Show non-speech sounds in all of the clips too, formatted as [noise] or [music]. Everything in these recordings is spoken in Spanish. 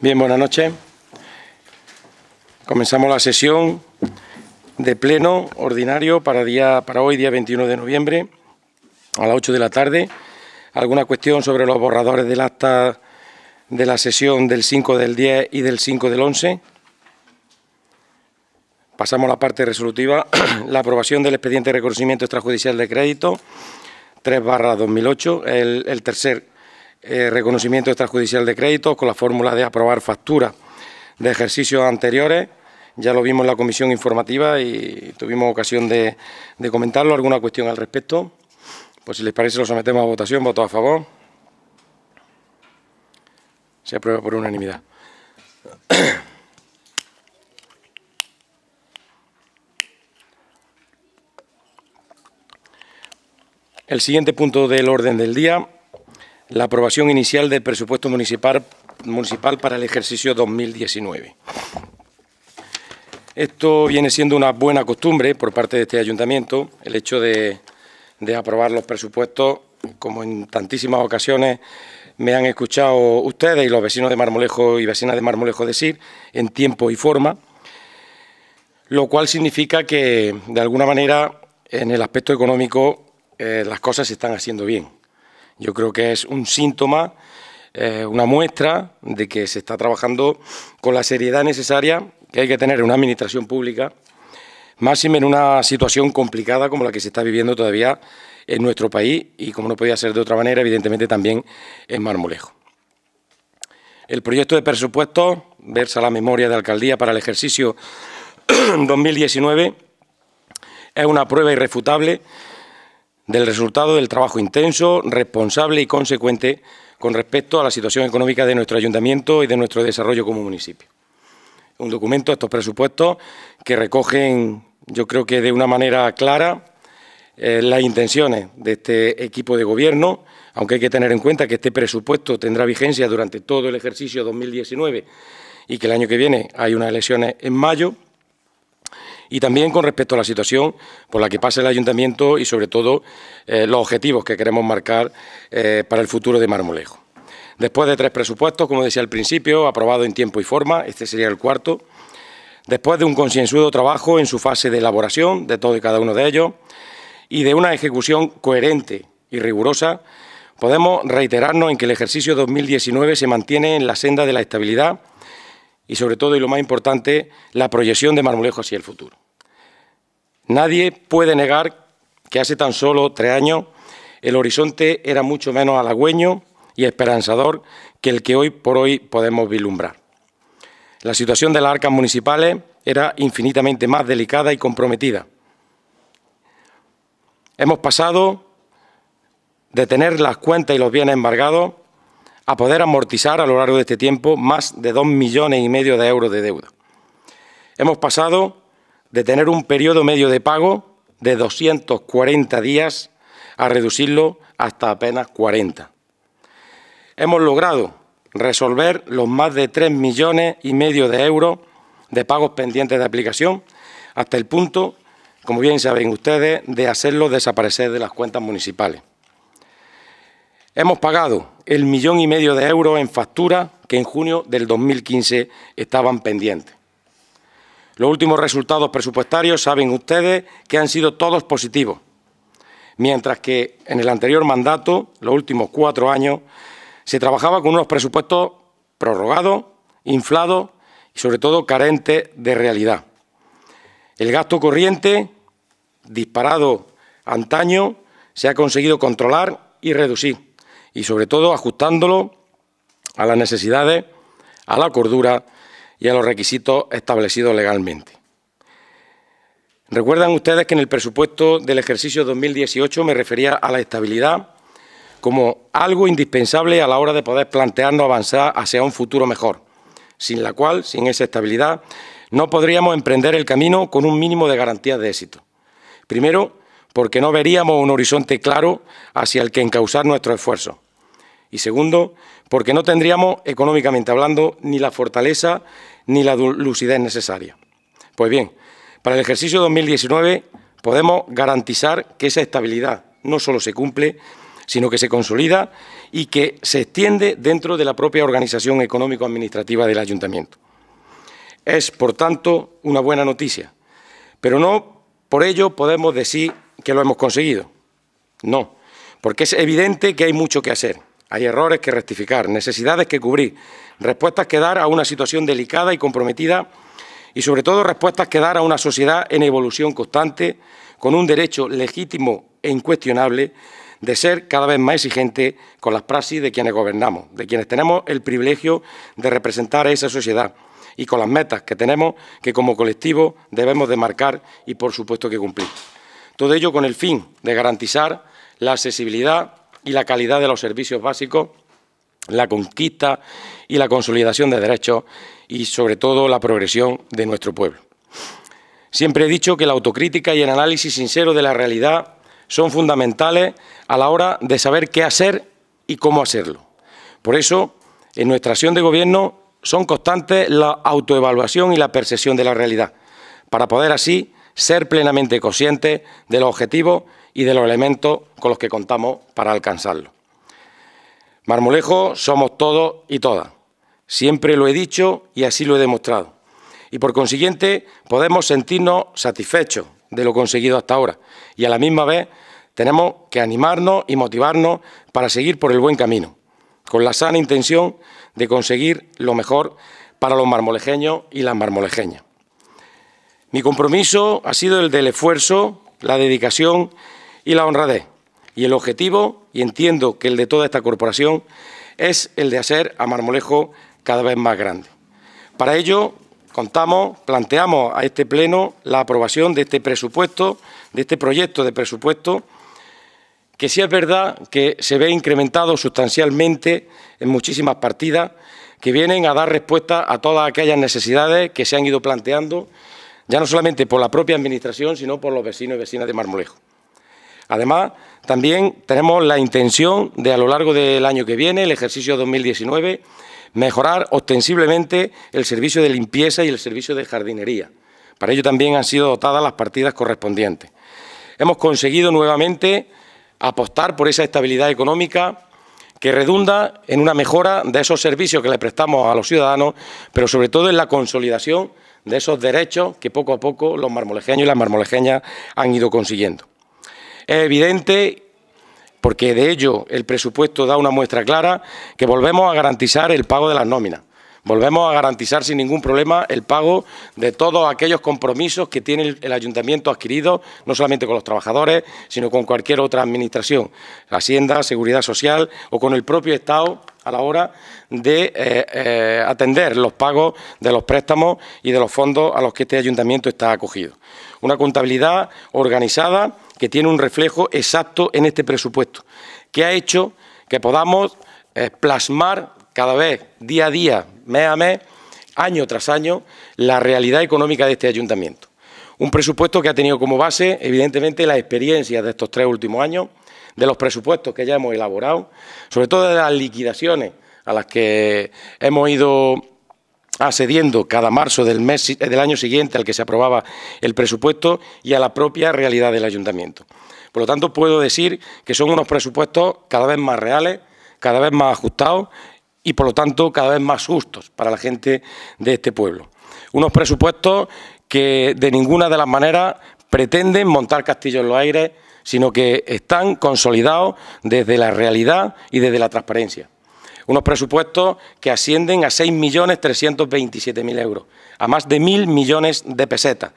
Bien, buenas noches. Comenzamos la sesión de pleno ordinario para, día, para hoy, día 21 de noviembre, a las 8 de la tarde. ¿Alguna cuestión sobre los borradores del acta de la sesión del 5 del 10 y del 5 del 11? Pasamos a la parte resolutiva. [clears throat] la aprobación del expediente de reconocimiento extrajudicial de crédito 3 barra 2008, el, el tercer eh, reconocimiento extrajudicial de créditos con la fórmula de aprobar facturas de ejercicios anteriores. Ya lo vimos en la comisión informativa y tuvimos ocasión de, de comentarlo. ¿Alguna cuestión al respecto? Pues si les parece lo sometemos a votación. ¿Voto a favor? Se aprueba por unanimidad. El siguiente punto del orden del día la aprobación inicial del presupuesto municipal, para el ejercicio 2019. Esto viene siendo una buena costumbre por parte de este ayuntamiento, el hecho de, aprobar los presupuestos, como en tantísimas ocasiones me han escuchado ustedes y los vecinos de Marmolejo y vecinas de Marmolejo decir, en tiempo y forma, lo cual significa que, de alguna manera, en el aspecto económico, eh, las cosas se están haciendo bien yo creo que es un síntoma, eh, una muestra de que se está trabajando con la seriedad necesaria que hay que tener en una administración pública, máxime en una situación complicada como la que se está viviendo todavía en nuestro país y, como no podía ser de otra manera, evidentemente también en Marmolejo. El proyecto de presupuesto versa la memoria de alcaldía para el ejercicio 2019 [clears throat] es una prueba irrefutable del resultado del trabajo intenso, responsable y consecuente con respecto a la situación económica de nuestro ayuntamiento y de nuestro desarrollo como municipio. Un documento, estos presupuestos, que recogen, yo creo que de una manera clara, eh, las intenciones de este equipo de gobierno, aunque hay que tener en cuenta que este presupuesto tendrá vigencia durante todo el ejercicio 2019 y que el año que viene hay unas elecciones en mayo, y también con respecto a la situación por la que pasa el ayuntamiento y sobre todo eh, los objetivos que queremos marcar eh, para el futuro de Marmolejo. Después de tres presupuestos, como decía al principio, aprobado en tiempo y forma, este sería el cuarto, después de un concienzudo trabajo en su fase de elaboración de todo y cada uno de ellos y de una ejecución coherente y rigurosa, podemos reiterarnos en que el ejercicio 2019 se mantiene en la senda de la estabilidad y sobre todo, y lo más importante, la proyección de Marmolejo hacia el futuro. Nadie puede negar que hace tan solo tres años el horizonte era mucho menos halagüeño y esperanzador que el que hoy por hoy podemos vislumbrar. La situación de las arcas municipales era infinitamente más delicada y comprometida. Hemos pasado de tener las cuentas y los bienes embargados a poder amortizar a lo largo de este tiempo más de dos millones y medio de euros de deuda. Hemos pasado de tener un periodo medio de pago de 240 días a reducirlo hasta apenas 40. Hemos logrado resolver los más de 3 millones y medio de euros de pagos pendientes de aplicación hasta el punto, como bien saben ustedes, de hacerlos desaparecer de las cuentas municipales. Hemos pagado el millón y medio de euros en facturas que en junio del 2015 estaban pendientes. Los últimos resultados presupuestarios saben ustedes que han sido todos positivos, mientras que en el anterior mandato, los últimos cuatro años, se trabajaba con unos presupuestos prorrogados, inflados y sobre todo carentes de realidad. El gasto corriente, disparado antaño, se ha conseguido controlar y reducir, y sobre todo ajustándolo a las necesidades, a la cordura y a los requisitos establecidos legalmente. Recuerdan ustedes que en el presupuesto del ejercicio 2018 me refería a la estabilidad como algo indispensable a la hora de poder plantearnos avanzar hacia un futuro mejor, sin la cual, sin esa estabilidad, no podríamos emprender el camino con un mínimo de garantías de éxito. Primero, porque no veríamos un horizonte claro hacia el que encauzar nuestro esfuerzo. Y segundo, porque no tendríamos, económicamente hablando, ni la fortaleza ni la lucidez necesaria. Pues bien, para el ejercicio 2019 podemos garantizar que esa estabilidad no solo se cumple, sino que se consolida y que se extiende dentro de la propia organización económico-administrativa del ayuntamiento. Es, por tanto, una buena noticia, pero no por ello podemos decir que lo hemos conseguido. No, porque es evidente que hay mucho que hacer hay errores que rectificar, necesidades que cubrir, respuestas que dar a una situación delicada y comprometida y, sobre todo, respuestas que dar a una sociedad en evolución constante, con un derecho legítimo e incuestionable de ser cada vez más exigente con las praxis de quienes gobernamos, de quienes tenemos el privilegio de representar a esa sociedad y con las metas que tenemos que como colectivo debemos de marcar y por supuesto que cumplir. Todo ello con el fin de garantizar la accesibilidad, y la calidad de los servicios básicos, la conquista y la consolidación de derechos y sobre todo la progresión de nuestro pueblo. Siempre he dicho que la autocrítica y el análisis sincero de la realidad son fundamentales a la hora de saber qué hacer y cómo hacerlo. Por eso, en nuestra acción de gobierno son constantes la autoevaluación y la percepción de la realidad, para poder así ser plenamente conscientes de los objetivos y de los elementos con los que contamos para alcanzarlo. Marmolejo somos todos y todas. Siempre lo he dicho y así lo he demostrado. Y por consiguiente podemos sentirnos satisfechos de lo conseguido hasta ahora. Y a la misma vez tenemos que animarnos y motivarnos para seguir por el buen camino, con la sana intención de conseguir lo mejor para los marmolejeños y las marmolejeñas. Mi compromiso ha sido el del esfuerzo, la dedicación y la honradez. Y el objetivo, y entiendo que el de toda esta corporación, es el de hacer a Marmolejo cada vez más grande. Para ello, contamos, planteamos a este Pleno la aprobación de este presupuesto, de este proyecto de presupuesto, que sí es verdad que se ve incrementado sustancialmente en muchísimas partidas que vienen a dar respuesta a todas aquellas necesidades que se han ido planteando, ya no solamente por la propia Administración, sino por los vecinos y vecinas de Marmolejo. Además, también tenemos la intención de, a lo largo del año que viene, el ejercicio 2019, mejorar ostensiblemente el servicio de limpieza y el servicio de jardinería. Para ello también han sido dotadas las partidas correspondientes. Hemos conseguido nuevamente apostar por esa estabilidad económica que redunda en una mejora de esos servicios que le prestamos a los ciudadanos, pero sobre todo en la consolidación de esos derechos que poco a poco los marmolejeños y las marmolejeñas han ido consiguiendo. Es evidente porque de ello el presupuesto da una muestra clara que volvemos a garantizar el pago de las nóminas. Volvemos a garantizar sin ningún problema el pago de todos aquellos compromisos que tiene el, Ayuntamiento adquirido, no solamente con los trabajadores, sino con cualquier otra administración, Hacienda, Seguridad Social o con el propio Estado a la hora de eh, eh, atender los pagos de los préstamos y de los fondos a los que este ayuntamiento está acogido. Una contabilidad organizada que tiene un reflejo exacto en este presupuesto, que ha hecho que podamos eh, plasmar cada vez, día a día, mes a mes, año tras año, la realidad económica de este ayuntamiento. Un presupuesto que ha tenido como base, evidentemente, las experiencias de estos tres últimos años, de los presupuestos que ya hemos elaborado, sobre todo de las liquidaciones a las que hemos ido accediendo cada marzo del, del año siguiente al que se aprobaba el presupuesto y a la propia realidad del ayuntamiento. Por lo tanto, puedo decir que son unos presupuestos cada vez más reales, cada vez más ajustados y por lo tanto cada vez más justos para la gente de este pueblo. Unos presupuestos que de ninguna de las maneras pretenden montar castillos en los aires, sino que están consolidados desde la realidad y desde la transparencia. Unos presupuestos que ascienden a 6.327.000 euros a más de mil millones de pesetas,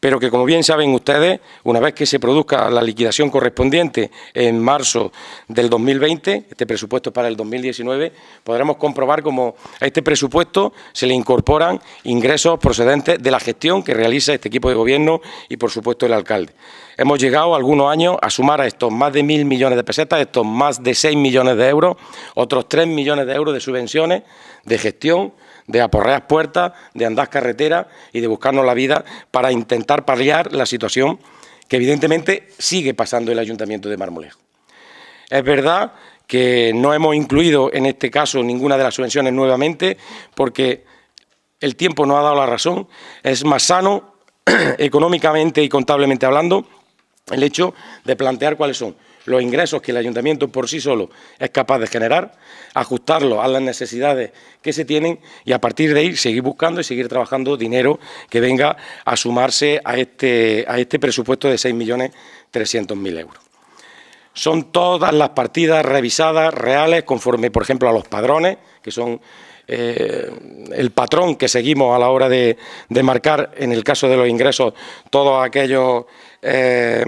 pero que como bien saben ustedes, una vez que se produzca la liquidación correspondiente en marzo del 2020, este presupuesto para el 2019, podremos comprobar cómo a este presupuesto se le incorporan ingresos procedentes de la gestión que realiza este equipo de gobierno y por supuesto el alcalde. Hemos llegado algunos años a sumar a estos más de mil millones de pesetas, estos más de 6 millones de euros, otros 3 millones de euros de subvenciones de gestión de aporrear puertas, de andar carreteras y de buscarnos la vida para intentar paliar la situación que evidentemente sigue pasando el Ayuntamiento de Marmolejo. Es verdad que no hemos incluido en este caso ninguna de las subvenciones nuevamente porque el tiempo no ha dado la razón, es más sano [clears throat] económicamente y contablemente hablando el hecho de plantear cuáles son los ingresos que el ayuntamiento por sí solo es capaz de generar, ajustarlo a las necesidades que se tienen y a partir de ahí seguir buscando y seguir trabajando dinero que venga a sumarse a este, a este presupuesto de 6.300.000 euros. Son todas las partidas revisadas, reales, conforme, por ejemplo, a los padrones, que son eh, el patrón que seguimos a la hora de, marcar, en el caso de los ingresos, todos aquellos eh,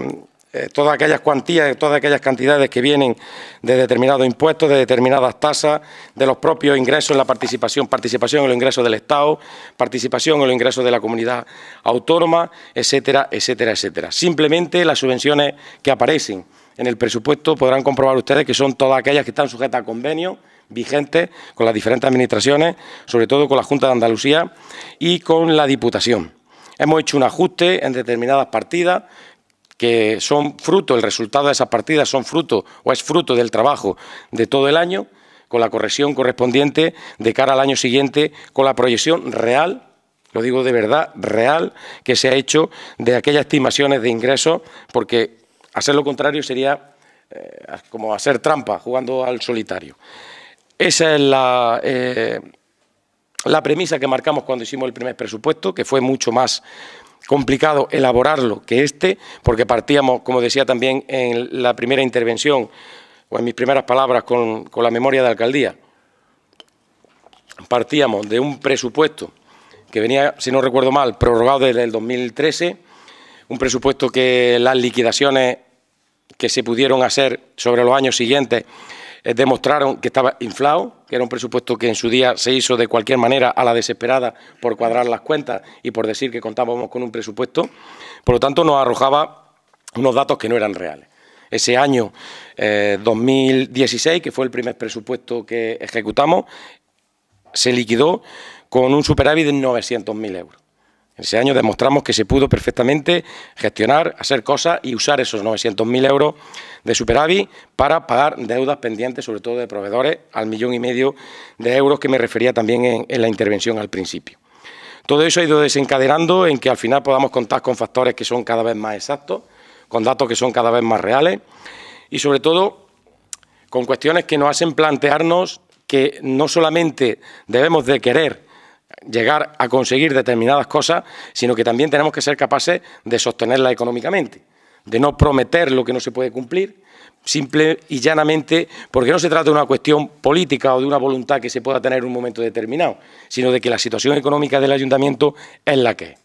eh, todas aquellas cuantías, todas aquellas cantidades que vienen de determinados impuestos, de determinadas tasas, de los propios ingresos en la participación, participación en los ingresos del Estado, participación en los ingresos de la comunidad autónoma, etcétera, etcétera, etcétera. Simplemente las subvenciones que aparecen en el presupuesto podrán comprobar ustedes que son todas aquellas que están sujetas a convenios vigentes con las diferentes administraciones, sobre todo con la Junta de Andalucía y con la Diputación. Hemos hecho un ajuste en determinadas partidas que son fruto, el resultado de esas partidas son fruto o es fruto del trabajo de todo el año, con la corrección correspondiente de cara al año siguiente, con la proyección real, lo digo de verdad, real, que se ha hecho de aquellas estimaciones de ingresos, porque hacer lo contrario sería eh, como hacer trampa jugando al solitario. Esa es la... Eh, la premisa que marcamos cuando hicimos el primer presupuesto, que fue mucho más complicado elaborarlo que este, porque partíamos, como decía también en la primera intervención o en mis primeras palabras con, la memoria de alcaldía, partíamos de un presupuesto que venía, si no recuerdo mal, prorrogado desde el 2013, un presupuesto que las liquidaciones que se pudieron hacer sobre los años siguientes eh, demostraron que estaba inflado, que era un presupuesto que en su día se hizo de cualquier manera a la desesperada por cuadrar las cuentas y por decir que contábamos con un presupuesto. Por lo tanto, nos arrojaba unos datos que no eran reales. Ese año 2016, eh, que fue el primer presupuesto que ejecutamos, se liquidó con un superávit de 900.000 euros ese año demostramos que se pudo perfectamente gestionar, hacer cosas y usar esos 900.000 euros de superávit para pagar deudas pendientes, sobre todo de proveedores, al millón y medio de euros que me refería también en, en la intervención al principio. Todo eso ha ido desencadenando en que al final podamos contar con factores que son cada vez más exactos, con datos que son cada vez más reales y sobre todo con cuestiones que nos hacen plantearnos que no solamente debemos de querer llegar a conseguir determinadas cosas, sino que también tenemos que ser capaces de sostenerlas económicamente, de no prometer lo que no se puede cumplir, simple y llanamente, porque no se trata de una cuestión política o de una voluntad que se pueda tener en un momento determinado, sino de que la situación económica del ayuntamiento es la que es.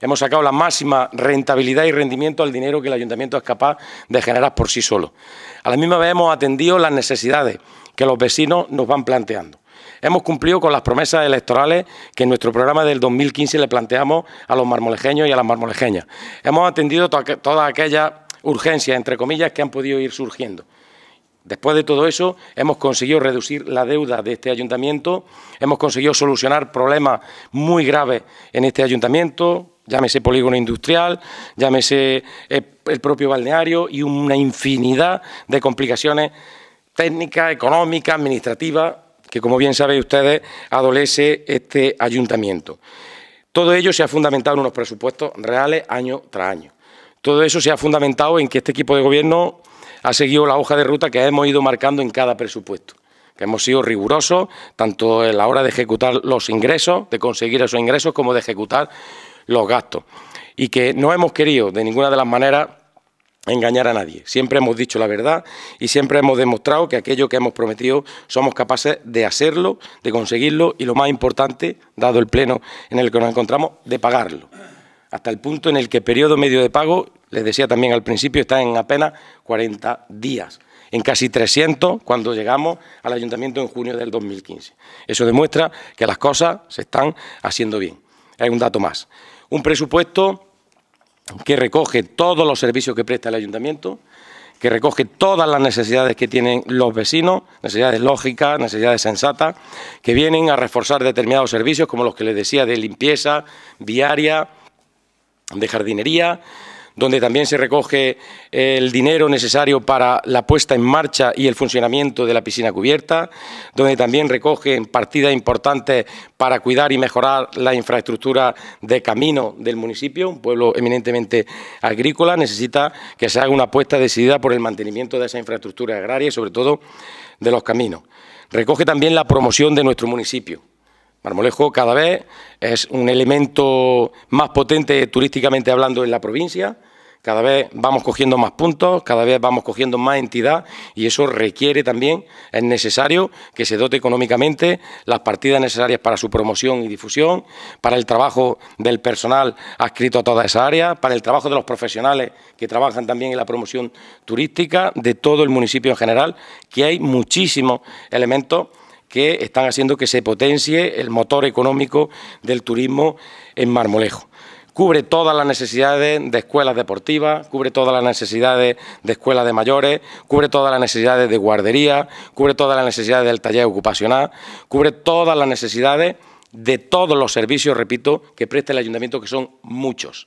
Hemos sacado la máxima rentabilidad y rendimiento al dinero que el ayuntamiento es capaz de generar por sí solo. A la misma vez hemos atendido las necesidades que los vecinos nos van planteando. Hemos cumplido con las promesas electorales que en nuestro programa del 2015 le planteamos a los marmolejeños y a las marmolejeñas. Hemos atendido todas aquellas urgencias, entre comillas, que han podido ir surgiendo. Después de todo eso, hemos conseguido reducir la deuda de este ayuntamiento, hemos conseguido solucionar problemas muy graves en este ayuntamiento, llámese polígono industrial, llámese eh, el propio balneario y una infinidad de complicaciones técnicas, económicas, administrativas, que como bien saben ustedes adolece este ayuntamiento. Todo ello se ha fundamentado en unos presupuestos reales año tras año. Todo eso se ha fundamentado en que este equipo de gobierno ha seguido la hoja de ruta que hemos ido marcando en cada presupuesto. Que hemos sido rigurosos, tanto en la hora de ejecutar los ingresos, de conseguir esos ingresos, como de ejecutar los gastos. Y que no hemos querido de ninguna de las maneras engañar a nadie. Siempre hemos dicho la verdad y siempre hemos demostrado que aquello que hemos prometido somos capaces de hacerlo, de conseguirlo y lo más importante, dado el pleno en el que nos encontramos, de pagarlo. Hasta el punto en el que el periodo medio de pago, les decía también al principio, está en apenas 40 días en casi 300 cuando llegamos al ayuntamiento en junio del 2015. Eso demuestra que las cosas se están haciendo bien. Hay un dato más. Un presupuesto que recoge todos los servicios que presta el ayuntamiento, que recoge todas las necesidades que tienen los vecinos, necesidades lógicas, necesidades sensatas, que vienen a reforzar determinados servicios, como los que les decía de limpieza, viaria, de jardinería, donde también se recoge el dinero necesario para la puesta en marcha y el funcionamiento de la piscina cubierta, donde también recogen partidas importantes para cuidar y mejorar la infraestructura de camino del municipio, un pueblo eminentemente agrícola, necesita que se haga una apuesta decidida por el mantenimiento de esa infraestructura agraria y sobre todo de los caminos. Recoge también la promoción de nuestro municipio, Marmolejo cada vez es un elemento más potente turísticamente hablando en la provincia, cada vez vamos cogiendo más puntos, cada vez vamos cogiendo más entidad y eso requiere también, es necesario que se dote económicamente las partidas necesarias para su promoción y difusión, para el trabajo del personal adscrito a toda esa área, para el trabajo de los profesionales que trabajan también en la promoción turística de todo el municipio en general, que hay muchísimos elementos que están haciendo que se potencie el motor económico del turismo en Marmolejo cubre todas las necesidades de escuelas deportivas, cubre todas las necesidades de escuelas de mayores, cubre todas las necesidades de guardería, cubre todas las necesidades del taller ocupacional, cubre todas las necesidades de todos los servicios, repito, que presta el ayuntamiento, que son muchos.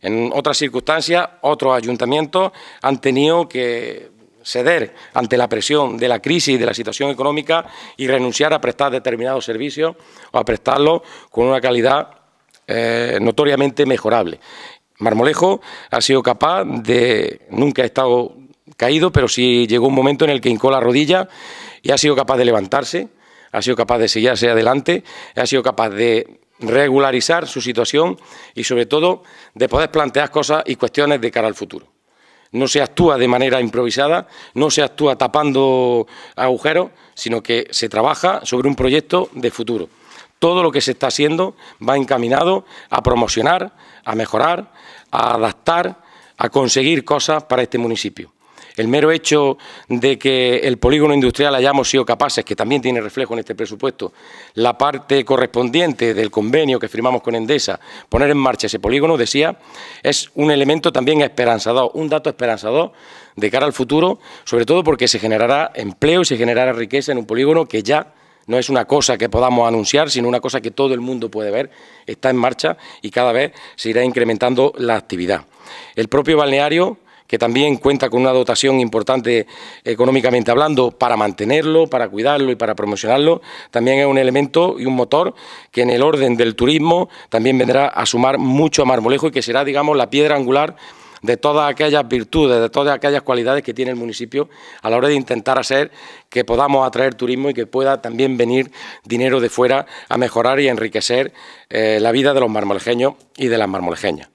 En otras circunstancias, otros ayuntamientos han tenido que ceder ante la presión de la crisis y de la situación económica y renunciar a prestar determinados servicios o a prestarlos con una calidad eh, notoriamente mejorable. Marmolejo ha sido capaz de, nunca ha estado caído, pero sí llegó un momento en el que hincó la rodilla y ha sido capaz de levantarse, ha sido capaz de sellarse adelante, ha sido capaz de regularizar su situación y sobre todo de poder plantear cosas y cuestiones de cara al futuro no se actúa de manera improvisada, no se actúa tapando agujeros, sino que se trabaja sobre un proyecto de futuro. Todo lo que se está haciendo va encaminado a promocionar, a mejorar, a adaptar, a conseguir cosas para este municipio. El mero hecho de que el polígono industrial hayamos sido capaces, que también tiene reflejo en este presupuesto, la parte correspondiente del convenio que firmamos con Endesa, poner en marcha ese polígono, decía, es un elemento también esperanzador, un dato esperanzador de cara al futuro, sobre todo porque se generará empleo y se generará riqueza en un polígono que ya no es una cosa que podamos anunciar, sino una cosa que todo el mundo puede ver, está en marcha y cada vez se irá incrementando la actividad. El propio balneario que también cuenta con una dotación importante económicamente hablando para mantenerlo, para cuidarlo y para promocionarlo, también es un elemento y un motor que en el orden del turismo también vendrá a sumar mucho a Marmolejo y que será, digamos, la piedra angular de todas aquellas virtudes, de todas aquellas cualidades que tiene el municipio a la hora de intentar hacer que podamos atraer turismo y que pueda también venir dinero de fuera a mejorar y enriquecer eh, la vida de los marmolejeños y de las marmolejeñas.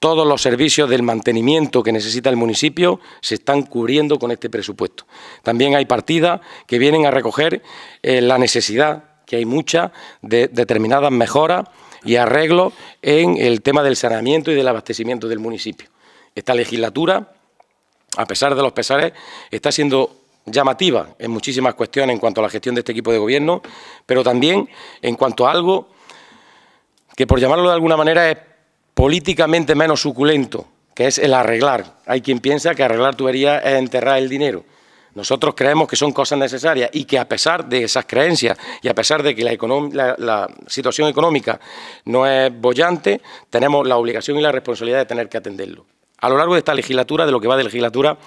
Todos los servicios del mantenimiento que necesita el municipio se están cubriendo con este presupuesto. También hay partidas que vienen a recoger eh, la necesidad, que hay mucha, de determinadas mejoras y arreglos en el tema del saneamiento y del abastecimiento del municipio. Esta legislatura, a pesar de los pesares, está siendo llamativa en muchísimas cuestiones en cuanto a la gestión de este equipo de gobierno, pero también en cuanto a algo que, por llamarlo de alguna manera, es políticamente menos suculento, que es el arreglar. Hay quien piensa que arreglar tubería es enterrar el dinero. Nosotros creemos que son cosas necesarias y que a pesar de esas creencias y a pesar de que la, situación económica no es bollante, tenemos la obligación y la responsabilidad de tener que atenderlo. A lo largo de esta legislatura, de lo que va de legislatura,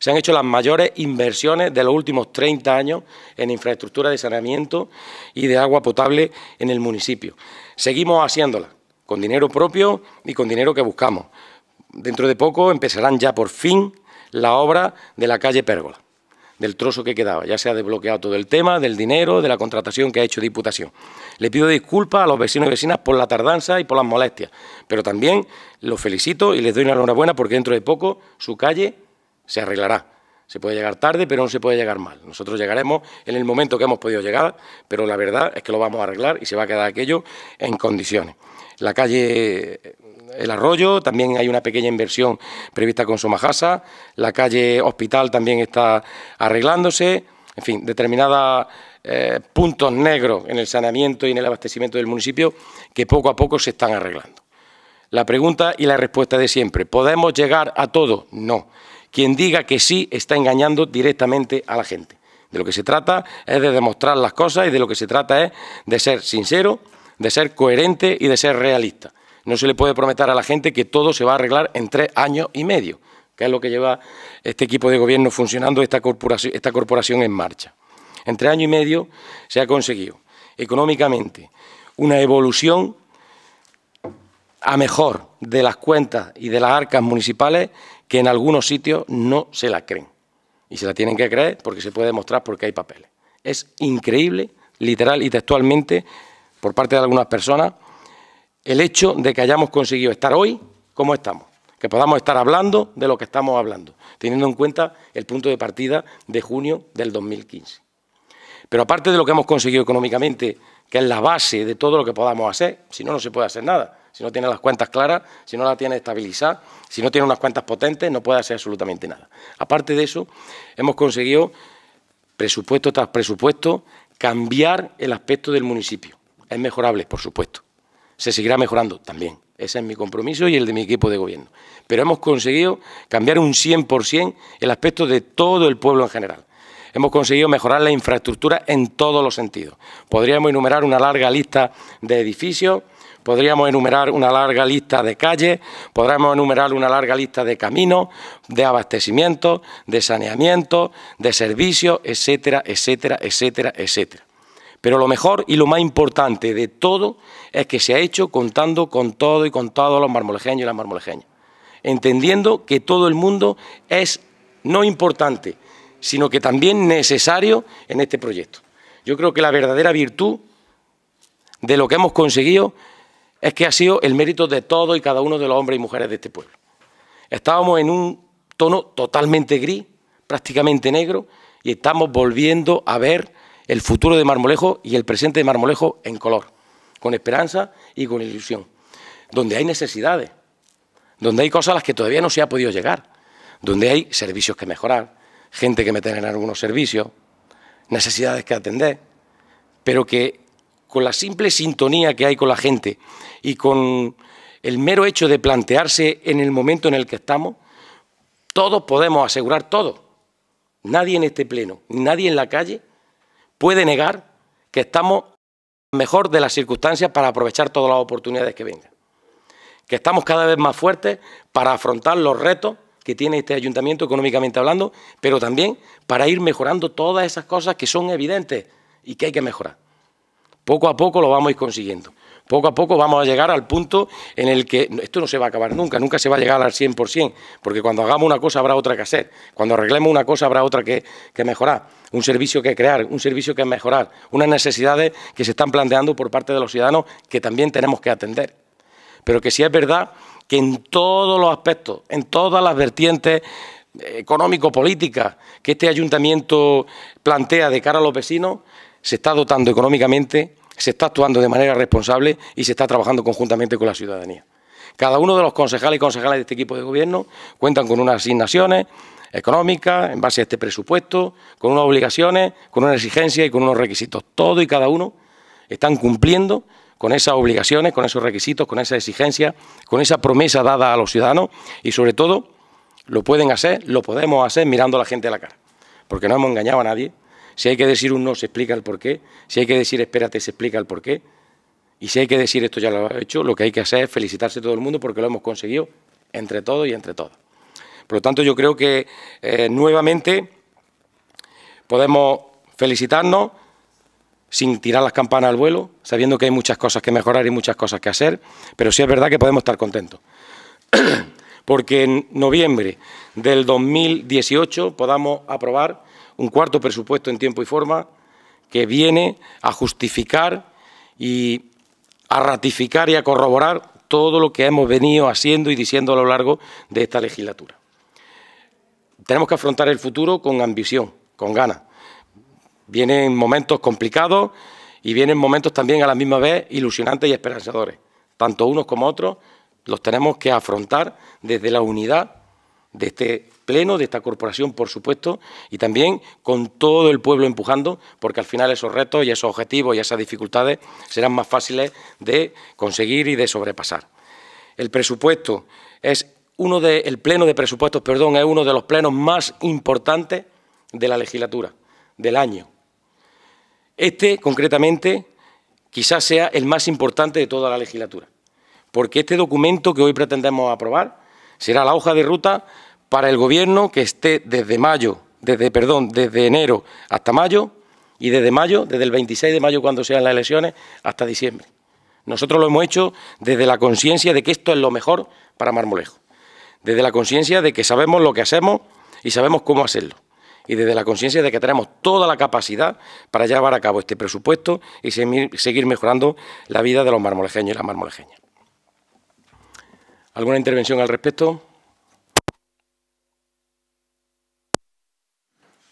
se han hecho las mayores inversiones de los últimos 30 años en infraestructura de saneamiento y de agua potable en el municipio. Seguimos haciéndolas con dinero propio y con dinero que buscamos. Dentro de poco empezarán ya por fin la obra de la calle Pérgola, del trozo que quedaba. Ya se ha desbloqueado todo el tema del dinero, de la contratación que ha hecho Diputación. Le pido disculpas a los vecinos y vecinas por la tardanza y por las molestias, pero también los felicito y les doy una enhorabuena porque dentro de poco su calle se arreglará. Se puede llegar tarde, pero no se puede llegar mal. Nosotros llegaremos en el momento que hemos podido llegar, pero la verdad es que lo vamos a arreglar y se va a quedar aquello en condiciones la calle El Arroyo, también hay una pequeña inversión prevista con Somajasa, la calle Hospital también está arreglándose, en fin, determinados eh, puntos negros en el saneamiento y en el abastecimiento del municipio que poco a poco se están arreglando. La pregunta y la respuesta de siempre, ¿podemos llegar a todo? No. Quien diga que sí está engañando directamente a la gente. De lo que se trata es de demostrar las cosas y de lo que se trata es de ser sincero de ser coherente y de ser realista. No se le puede prometer a la gente que todo se va a arreglar en tres años y medio, que es lo que lleva este equipo de gobierno funcionando, esta corporación, en marcha. En tres años y medio se ha conseguido económicamente una evolución a mejor de las cuentas y de las arcas municipales que en algunos sitios no se la creen. Y se la tienen que creer porque se puede demostrar porque hay papeles. Es increíble, literal y textualmente, por parte de algunas personas el hecho de que hayamos conseguido estar hoy como estamos, que podamos estar hablando de lo que estamos hablando, teniendo en cuenta el punto de partida de junio del 2015. Pero aparte de lo que hemos conseguido económicamente, que es la base de todo lo que podamos hacer, si no, no se puede hacer nada. Si no tiene las cuentas claras, si no la tiene estabilizada, si no tiene unas cuentas potentes, no puede hacer absolutamente nada. Aparte de eso, hemos conseguido, presupuesto tras presupuesto, cambiar el aspecto del municipio. Es mejorable, por supuesto. Se seguirá mejorando también. Ese es mi compromiso y el de mi equipo de gobierno. Pero hemos conseguido cambiar un 100% el aspecto de todo el pueblo en general. Hemos conseguido mejorar la infraestructura en todos los sentidos. Podríamos enumerar una larga lista de edificios, podríamos enumerar una larga lista de calles, podríamos enumerar una larga lista de caminos, de abastecimiento, de saneamiento, de servicios, etcétera, etcétera, etcétera, etcétera. Pero lo mejor y lo más importante de todo es que se ha hecho contando con todo y con todos los marmolejeños y las marmolejeñas, entendiendo que todo el mundo es no importante, sino que también necesario en este proyecto. Yo creo que la verdadera virtud de lo que hemos conseguido es que ha sido el mérito de todos y cada uno de los hombres y mujeres de este pueblo. Estábamos en un tono totalmente gris, prácticamente negro, y estamos volviendo a ver el futuro de Marmolejo y el presente de Marmolejo en color, con esperanza y con ilusión, donde hay necesidades, donde hay cosas a las que todavía no se ha podido llegar, donde hay servicios que mejorar, gente que meter en algunos servicios, necesidades que atender, pero que con la simple sintonía que hay con la gente y con el mero hecho de plantearse en el momento en el que estamos, todos podemos asegurar todo. Nadie en este pleno, nadie en la calle puede negar que estamos mejor de las circunstancias para aprovechar todas las oportunidades que vengan. Que estamos cada vez más fuertes para afrontar los retos que tiene este ayuntamiento económicamente hablando, pero también para ir mejorando todas esas cosas que son evidentes y que hay que mejorar. Poco a poco lo vamos a ir consiguiendo. Poco a poco vamos a llegar al punto en el que esto no se va a acabar nunca, nunca se va a llegar al 100%, porque cuando hagamos una cosa habrá otra que hacer, cuando arreglemos una cosa habrá otra que, que mejorar un servicio que crear, un servicio que mejorar, unas necesidades que se están planteando por parte de los ciudadanos que también tenemos que atender. Pero que sí es verdad que en todos los aspectos, en todas las vertientes eh, económico-políticas que este ayuntamiento plantea de cara a los vecinos, se está dotando económicamente, se está actuando de manera responsable y se está trabajando conjuntamente con la ciudadanía. Cada uno de los concejales y concejales de este equipo de gobierno cuentan con unas asignaciones, económica, en base a este presupuesto, con unas obligaciones, con una exigencia y con unos requisitos. Todo y cada uno están cumpliendo con esas obligaciones, con esos requisitos, con esa exigencia, con esa promesa dada a los ciudadanos y sobre todo lo pueden hacer, lo podemos hacer mirando a la gente a la cara, porque no hemos engañado a nadie. Si hay que decir un no, se explica el porqué. Si hay que decir espérate, se explica el porqué. Y si hay que decir esto ya lo ha hecho, lo que hay que hacer es felicitarse todo el mundo porque lo hemos conseguido entre todos y entre todas. Por lo tanto, yo creo que eh, nuevamente podemos felicitarnos sin tirar las campanas al vuelo, sabiendo que hay muchas cosas que mejorar y muchas cosas que hacer, pero sí es verdad que podemos estar contentos. [clears throat] Porque en noviembre del 2018 podamos aprobar un cuarto presupuesto en tiempo y forma que viene a justificar y a ratificar y a corroborar todo lo que hemos venido haciendo y diciendo a lo largo de esta legislatura tenemos que afrontar el futuro con ambición, con ganas. Vienen momentos complicados y vienen momentos también a la misma vez ilusionantes y esperanzadores. Tanto unos como otros los tenemos que afrontar desde la unidad de este pleno, de esta corporación, por supuesto, y también con todo el pueblo empujando, porque al final esos retos y esos objetivos y esas dificultades serán más fáciles de conseguir y de sobrepasar. El presupuesto es uno de, el pleno de presupuestos, perdón, es uno de los plenos más importantes de la legislatura, del año. Este, concretamente, quizás sea el más importante de toda la legislatura, porque este documento que hoy pretendemos aprobar será la hoja de ruta para el Gobierno que esté desde mayo, desde, perdón, desde enero hasta mayo y desde mayo, desde el 26 de mayo cuando sean las elecciones, hasta diciembre. Nosotros lo hemos hecho desde la conciencia de que esto es lo mejor para Marmolejo desde la conciencia de que sabemos lo que hacemos y sabemos cómo hacerlo. Y desde la conciencia de que tenemos toda la capacidad para llevar a cabo este presupuesto y seguir mejorando la vida de los marmolejeños y las marmolejeñas. ¿Alguna intervención al respecto?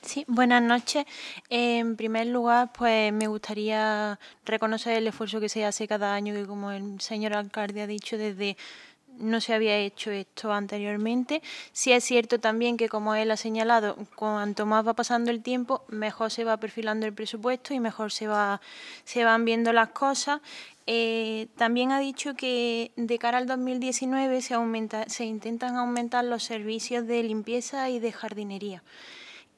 Sí, buenas noches. En primer lugar, pues me gustaría reconocer el esfuerzo que se hace cada año, que como el señor alcalde ha dicho, desde no se había hecho esto anteriormente. Sí es cierto también que, como él ha señalado, cuanto más va pasando el tiempo, mejor se va perfilando el presupuesto y mejor se, va, se van viendo las cosas. Eh, también ha dicho que de cara al 2019 se, aumenta, se intentan aumentar los servicios de limpieza y de jardinería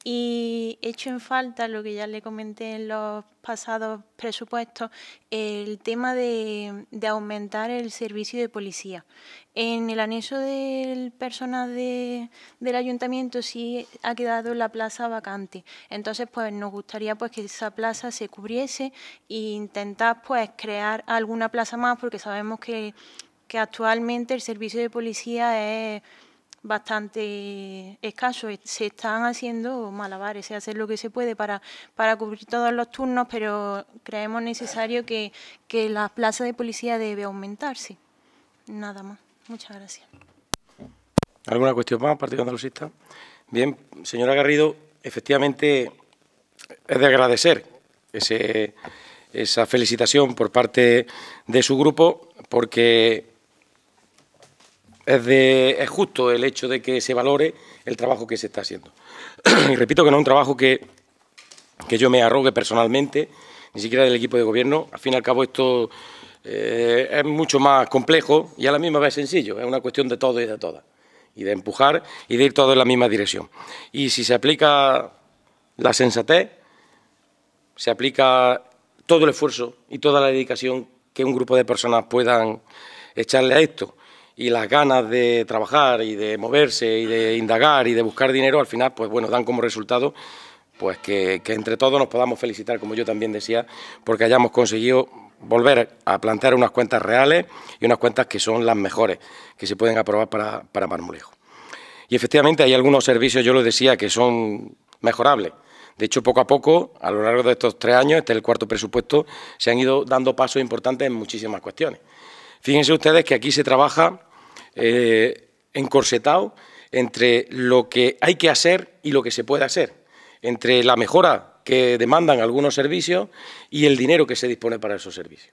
y hecho en falta lo que ya le comenté en los pasados presupuestos, el tema de, aumentar el servicio de policía. En el anexo del personal del ayuntamiento sí ha quedado la plaza vacante. Entonces, pues nos gustaría pues que esa plaza se cubriese e intentar pues crear alguna plaza más porque sabemos que actualmente el servicio de policía es bastante escaso. Se están haciendo malabares, se hace lo que se puede para, para cubrir todos los turnos, pero creemos necesario que, que la plaza de policía debe aumentarse. Nada más. Muchas gracias. ¿Alguna cuestión más, Partido Andalucista? Bien, señora Garrido, efectivamente es de agradecer ese, esa felicitación por parte de su grupo porque es, es justo el hecho de que se valore el trabajo que se está haciendo. [clears throat] y repito que no es un trabajo que, que yo me arrogue personalmente, ni siquiera del equipo de gobierno. Al fin y al cabo esto eh, es mucho más complejo y a la misma vez sencillo. Es una cuestión de todo y de todas. Y de empujar y de ir todo en la misma dirección. Y si se aplica la sensatez, se aplica todo el esfuerzo y toda la dedicación que un grupo de personas puedan echarle a esto y las ganas de trabajar y de moverse y de indagar y de buscar dinero, al final, pues bueno, dan como resultado pues que, entre todos nos podamos felicitar, como yo también decía, porque hayamos conseguido volver a plantear unas cuentas reales y unas cuentas que son las mejores que se pueden aprobar para, para Marmolejo. Y efectivamente hay algunos servicios, yo lo decía, que son mejorables. De hecho, poco a poco, a lo largo de estos tres años, este es el cuarto presupuesto, se han ido dando pasos importantes en muchísimas cuestiones. Fíjense ustedes que aquí se trabaja eh, encorsetado entre lo que hay que hacer y lo que se puede hacer, entre la mejora que demandan algunos servicios y el dinero que se dispone para esos servicios.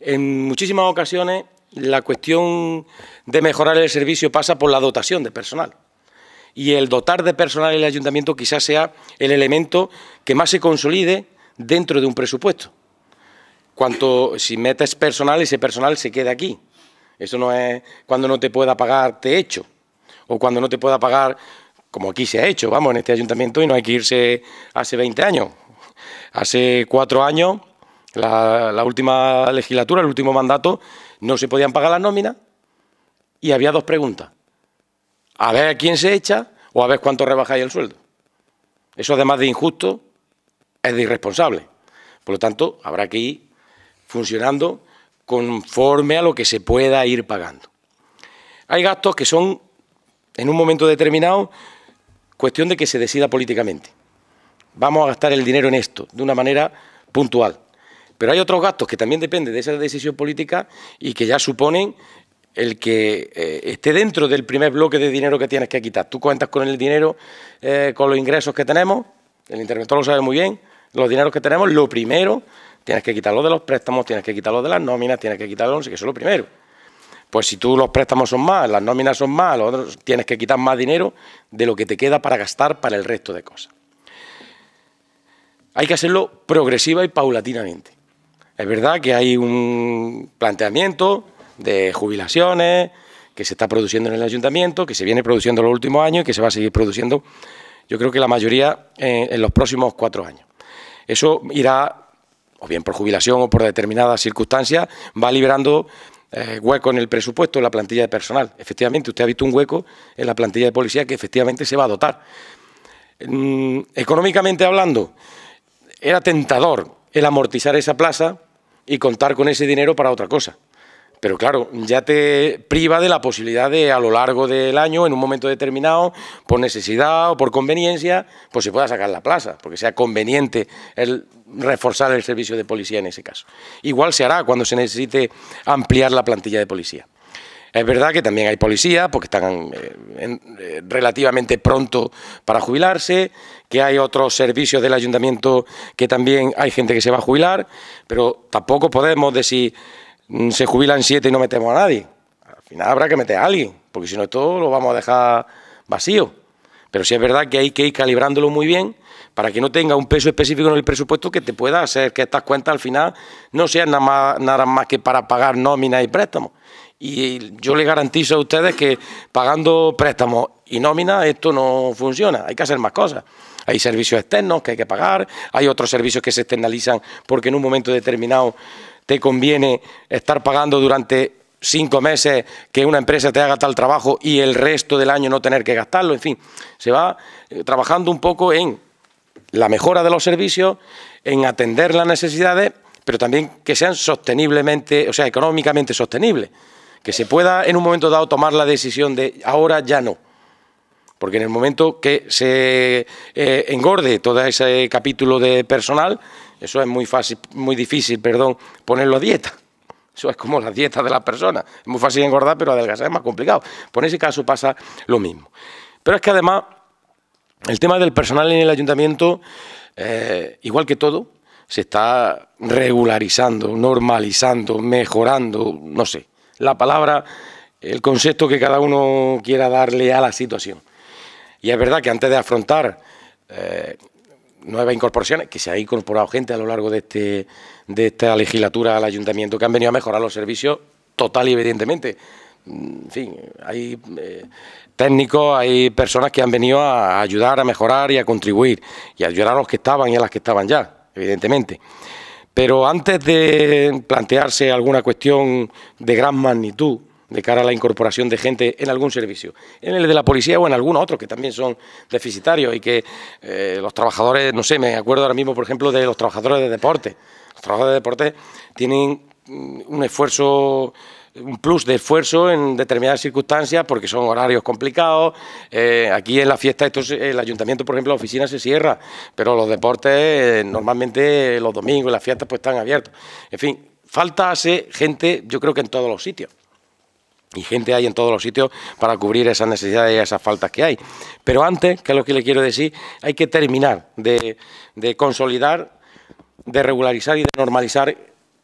En muchísimas ocasiones la cuestión de mejorar el servicio pasa por la dotación de personal. Y el dotar de personal el ayuntamiento quizás sea el elemento que más se consolide dentro de un presupuesto. Cuanto si metes personal, ese personal se queda aquí. Eso no es cuando no te pueda pagar, te hecho. O cuando no te pueda pagar, como aquí se ha hecho, vamos, en este ayuntamiento y no hay que irse hace 20 años. Hace cuatro años, la, última legislatura, el último mandato, no se podían pagar las nóminas y había dos preguntas. A ver a quién se echa o a ver cuánto rebajáis el sueldo. Eso, además de injusto, es de irresponsable. Por lo tanto, habrá que ir funcionando conforme a lo que se pueda ir pagando. Hay gastos que son, en un momento determinado, cuestión de que se decida políticamente. Vamos a gastar el dinero en esto, de una manera puntual. Pero hay otros gastos que también dependen de esa decisión política y que ya suponen el que eh, esté dentro del primer bloque de dinero que tienes que quitar. Tú cuentas con el dinero, eh, con los ingresos que tenemos, el interventor lo sabe muy bien, los dineros que tenemos, lo primero Tienes que quitarlo de los préstamos, tienes que quitarlo de las nóminas, tienes que quitarlo, no sé que eso es lo primero. Pues si tú los préstamos son más, las nóminas son más, tienes que quitar más dinero de lo que te queda para gastar para el resto de cosas. Hay que hacerlo progresiva y paulatinamente. Es verdad que hay un planteamiento de jubilaciones que se está produciendo en el ayuntamiento, que se viene produciendo en los últimos años y que se va a seguir produciendo, yo creo que la mayoría eh, en los próximos cuatro años. Eso irá o bien por jubilación o por determinadas circunstancias, va liberando eh, hueco en el presupuesto, en la plantilla de personal. Efectivamente, usted ha visto un hueco en la plantilla de policía que efectivamente se va a dotar. Mm, económicamente hablando, era tentador el amortizar esa plaza y contar con ese dinero para otra cosa. Pero claro, ya te priva de la posibilidad de a lo largo del año, en un momento determinado, por necesidad o por conveniencia, pues se pueda sacar la plaza, porque sea conveniente el reforzar el servicio de policía en ese caso. Igual se hará cuando se necesite ampliar la plantilla de policía. Es verdad que también hay policías, porque están eh, eh, relativamente pronto para jubilarse, que hay otros servicios del ayuntamiento que también hay gente que se va a jubilar, pero tampoco podemos decir mm, se jubilan siete y no metemos a nadie. Al final habrá que meter a alguien, porque si no todo lo vamos a dejar vacío. Pero sí es verdad que hay que ir calibrándolo muy bien para que no tenga un peso específico en el presupuesto que te pueda hacer que estas cuentas al final no sean nada más, que para pagar nóminas y préstamos. Y yo le garantizo a ustedes que pagando préstamos y nóminas esto no funciona, hay que hacer más cosas. Hay servicios externos que hay que pagar, hay otros servicios que se externalizan porque en un momento determinado te conviene estar pagando durante cinco meses que una empresa te haga tal trabajo y el resto del año no tener que gastarlo, en fin, se va eh, trabajando un poco en la mejora de los servicios, en atender las necesidades, pero también que sean sosteniblemente, o sea, económicamente sostenibles. Que se pueda en un momento dado tomar la decisión de ahora ya no. Porque en el momento que se eh, engorde todo ese capítulo de personal, eso es muy fácil, muy difícil, perdón, ponerlo a dieta. Eso es como la dieta de la persona Es muy fácil engordar, pero adelgazar es más complicado. Por ese caso pasa lo mismo. Pero es que además el tema del personal en el ayuntamiento, eh, igual que todo, se está regularizando, normalizando, mejorando, no sé, la palabra, el concepto que cada uno quiera darle a la situación. Y es verdad que antes de afrontar eh, nuevas incorporaciones, que se ha incorporado gente a lo largo de, este, de esta legislatura al ayuntamiento, que han venido a mejorar los servicios total y evidentemente. Mm, en fin, hay eh, técnicos, hay personas que han venido a ayudar, a mejorar y a contribuir, y a ayudar a los que estaban y a las que estaban ya, evidentemente. Pero antes de plantearse alguna cuestión de gran magnitud de cara a la incorporación de gente en algún servicio, en el de la policía o en algunos otro, que también son deficitarios y que eh, los trabajadores, no sé, me acuerdo ahora mismo, por ejemplo, de los trabajadores de deporte. Los trabajadores de deporte tienen mm, un esfuerzo un plus de esfuerzo en determinadas circunstancias porque son horarios complicados. Eh, aquí en la fiesta, esto el ayuntamiento, por ejemplo, la oficina se cierra, pero los deportes eh, normalmente los domingos, y las fiestas pues están abiertos. En fin, falta hace gente, yo creo que en todos los sitios. Y gente hay en todos los sitios para cubrir esas necesidades y esas faltas que hay. Pero antes, que es lo que le quiero decir, hay que terminar de, de consolidar de regularizar y de normalizar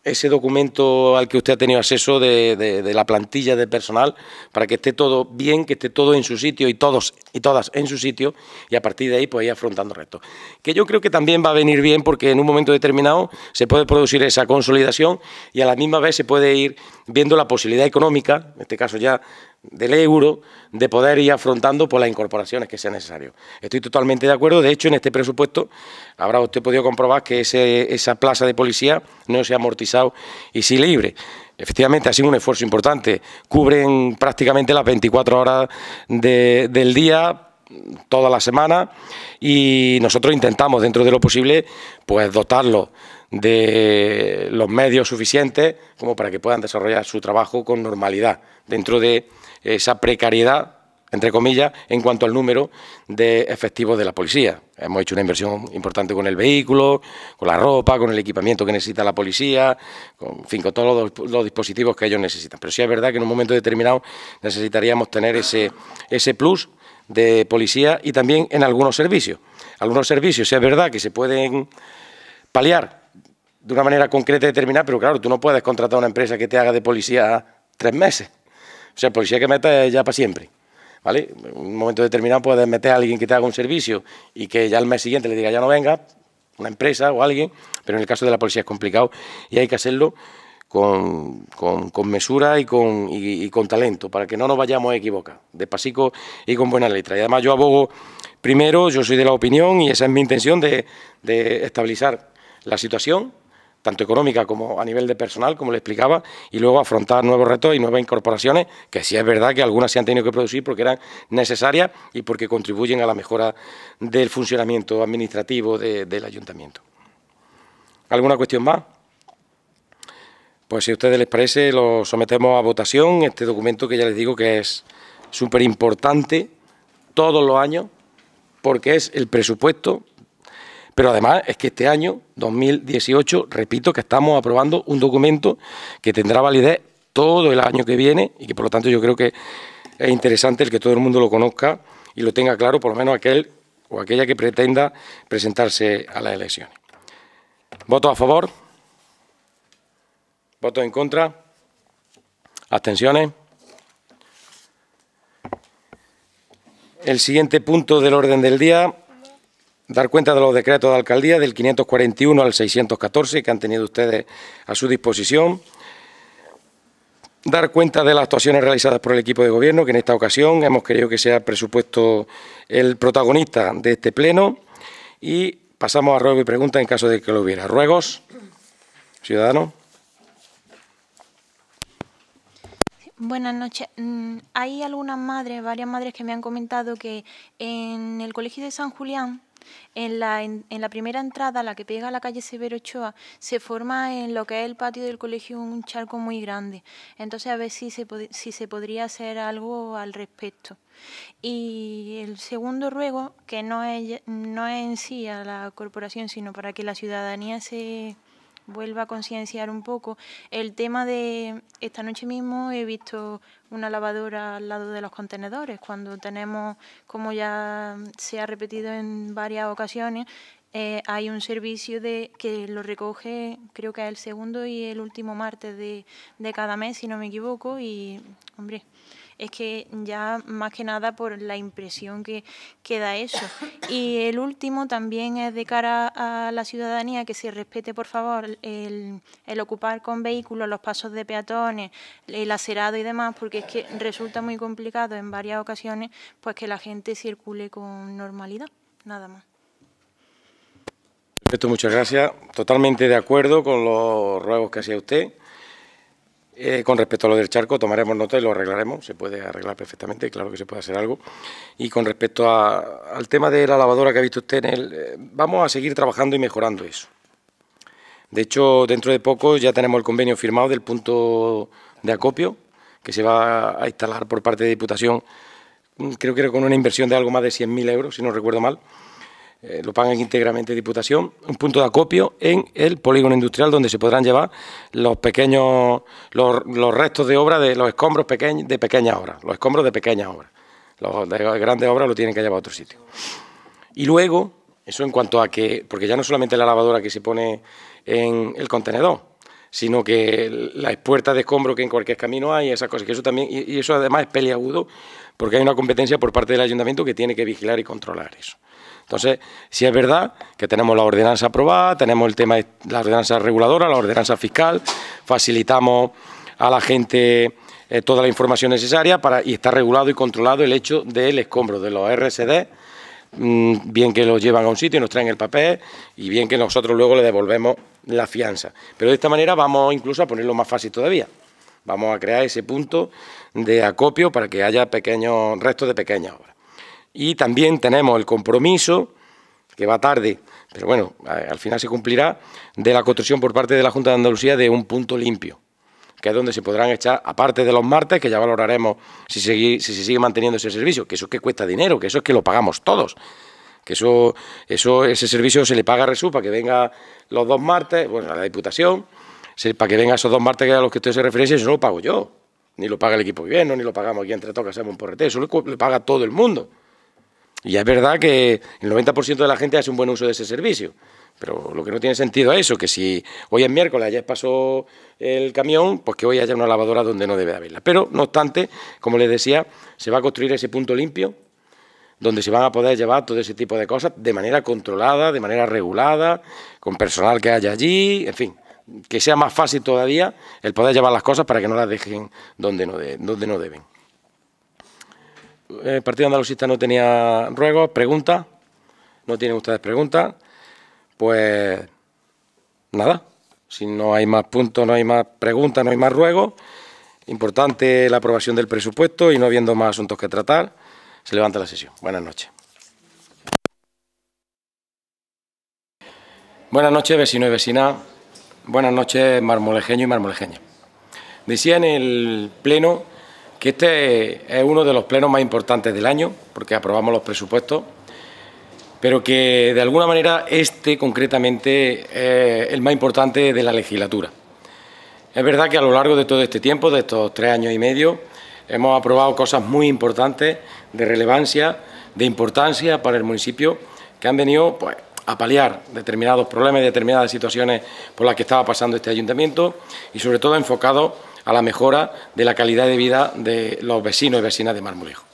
ese documento al que usted ha tenido acceso de, de, la plantilla de personal para que esté todo bien, que esté todo en su sitio y todos y todas en su sitio y a partir de ahí pues ir afrontando retos. Que yo creo que también va a venir bien porque en un momento determinado se puede producir esa consolidación y a la misma vez se puede ir viendo la posibilidad económica, en este caso ya del euro de poder ir afrontando por las incorporaciones que sea necesario. Estoy totalmente de acuerdo. De hecho, en este presupuesto habrá usted podido comprobar que esa plaza de policía no se ha amortizado y sí libre. Efectivamente, ha sido un esfuerzo importante. Cubren prácticamente las 24 horas del día toda la semana y nosotros intentamos dentro de lo posible pues dotarlo de los medios suficientes como para que puedan desarrollar su trabajo con normalidad dentro de esa precariedad entre comillas, en cuanto al número de efectivos de la policía. Hemos hecho una inversión importante con el vehículo, con la ropa, con el equipamiento que necesita la policía, con, todos los, dispositivos que ellos necesitan. Pero sí es verdad que en un momento determinado necesitaríamos tener ese, ese plus de policía y también en algunos servicios. Algunos servicios, sí es verdad que se pueden paliar de una manera concreta y determinada, pero claro, tú no puedes contratar a una empresa que te haga de policía tres meses o sea, policía que metes ya para siempre. ¿Vale? En un momento determinado puedes meter a alguien que te haga un servicio y que ya al mes siguiente le diga ya no venga, una empresa o alguien, pero en el caso de la policía es complicado y hay que hacerlo con, mesura y con, con talento, para que no nos vayamos a equivocar, despacito y con buena letra. Y además yo abogo primero, yo soy de la opinión y esa es mi intención de, de estabilizar la situación, tanto económica como a nivel de personal, como le explicaba, y luego afrontar nuevos retos y nuevas incorporaciones, que sí es verdad que algunas se han tenido que producir porque eran necesarias y porque contribuyen a la mejora del funcionamiento administrativo del ayuntamiento. ¿Alguna cuestión más? Pues si a ustedes les parece, lo sometemos a votación, este documento que ya les digo que es súper importante todos los años, porque es el presupuesto pero además es que este año, 2018, repito que estamos aprobando un documento que tendrá validez todo el año que viene y que por lo tanto yo creo que es interesante el que todo el mundo lo conozca y lo tenga claro, por lo menos aquel o aquella que pretenda presentarse a las elecciones. ¿Voto a favor? ¿Voto en contra? ¿Abstenciones? El siguiente punto del orden del día dar cuenta de los decretos de alcaldía del 541 al 614 que han tenido ustedes a su disposición, dar cuenta de las actuaciones realizadas por el equipo de gobierno, que en esta ocasión hemos querido que sea el presupuesto el protagonista de este pleno, y pasamos a ruego y preguntas en caso de que lo hubiera. ¿Ruegos? Ciudadano. Buenas noches. Mm, hay algunas madres, varias madres que me han comentado que en el Colegio de San Julián en la, en, la primera entrada, la que pega a la calle Severo Ochoa, se forma en lo que es el patio del colegio un charco muy grande. Entonces, a ver si se, si se podría hacer algo al respecto. Y el segundo ruego, que no es, no es en sí a la corporación, sino para que la ciudadanía se vuelva a concienciar un poco. El tema de esta noche mismo he visto una lavadora al lado de los contenedores, cuando tenemos, como ya se ha repetido en varias ocasiones, eh, hay un servicio de que lo recoge, creo que es el segundo y el último martes de, de cada mes, si no me equivoco, y, hombre, es que ya más que nada por la impresión que, queda da eso. [coughs] Y el último también es de cara a la ciudadanía que se respete, por favor, el, ocupar con vehículos los pasos de peatones, el acerado y demás, porque es que resulta muy complicado en varias ocasiones pues que la gente circule con normalidad, nada más. Perfecto, muchas gracias. Totalmente de acuerdo con los ruegos que hacía usted. Eh, con respecto a lo del charco, tomaremos nota y lo arreglaremos. Se puede arreglar perfectamente, claro que se puede hacer algo. Y con respecto al tema de la lavadora que ha visto usted, en el, eh, vamos a seguir trabajando y mejorando eso. De hecho, dentro de poco ya tenemos el convenio firmado del punto de acopio que se va a instalar por parte de Diputación, mm, creo que con una inversión de algo más de 100.000 euros, si no recuerdo mal. Eh, lo pagan íntegramente Diputación, un punto de acopio en el polígono industrial donde se podrán llevar los pequeños, los, restos de obra de los escombros de pequeñas obras, los escombros de pequeñas obras. Los de grandes obras lo tienen que llevar a otro sitio. Y luego, eso en cuanto a que, porque ya no solamente la lavadora que se pone en el contenedor, sino que las puertas de escombro que en cualquier camino hay, esas cosas, eso también, y eso además es peliagudo, porque hay una competencia por parte del ayuntamiento que tiene que vigilar y controlar eso. Entonces, si es verdad que tenemos la ordenanza aprobada, tenemos el tema de la ordenanza reguladora, la ordenanza fiscal, facilitamos a la gente eh, toda la información necesaria para, y está regulado y controlado el hecho del escombro, de los RSD, mm, bien que lo llevan a un sitio y nos traen el papel y bien que nosotros luego le devolvemos la fianza. Pero de esta manera vamos incluso a ponerlo más fácil todavía. Vamos a crear ese punto de acopio para que haya pequeños restos de pequeñas obras. Y también tenemos el compromiso, que va tarde, pero bueno, al final se cumplirá, de la construcción por parte de la Junta de Andalucía de un punto limpio, que es donde se podrán echar, aparte de los martes, que ya valoraremos si, si se sigue manteniendo ese servicio, que eso es que cuesta dinero, que eso es que lo pagamos todos que eso, eso, ese servicio se le paga a Resú para que venga los dos martes, bueno, a la Diputación, para que venga esos dos martes que a los que ustedes se referencia, eso no lo pago yo, ni lo paga el equipo gobierno, ni lo pagamos aquí entre todos que hacemos un porrete, eso lo, lo paga todo el mundo. Y es verdad que el 90% de la gente hace un buen uso de ese servicio. Pero lo que no tiene sentido es eso, que si hoy es miércoles, ya pasó el camión, pues que hoy haya una lavadora donde no debe haberla. Pero, no obstante, como les decía, se va a construir ese punto limpio donde se van a poder llevar todo ese tipo de cosas de manera controlada, de manera regulada, con personal que haya allí, en fin, que sea más fácil todavía el poder llevar las cosas para que no las dejen donde no, donde no deben. Eh, el Partido Andalucista no tenía ruegos, preguntas. No tienen ustedes preguntas. Pues nada, si no hay más puntos, no hay más preguntas, no hay más ruegos. Importante la aprobación del presupuesto y no habiendo más asuntos que tratar, se levanta la sesión. Buenas noches. Buenas noches, vecino y vecina. Buenas noches, marmolejeño y marmolejeña. Decía en el Pleno que este es uno de los plenos más importantes del año, porque aprobamos los presupuestos, pero que de alguna manera este concretamente es el más importante de la legislatura. Es verdad que a lo largo de todo este tiempo, de estos tres años y medio, hemos aprobado cosas muy importantes, de relevancia, de importancia para el municipio, que han venido pues, a paliar determinados problemas y determinadas situaciones por las que estaba pasando este ayuntamiento y sobre todo enfocado a la mejora de la calidad de vida de los vecinos y vecinas de Marmolejo.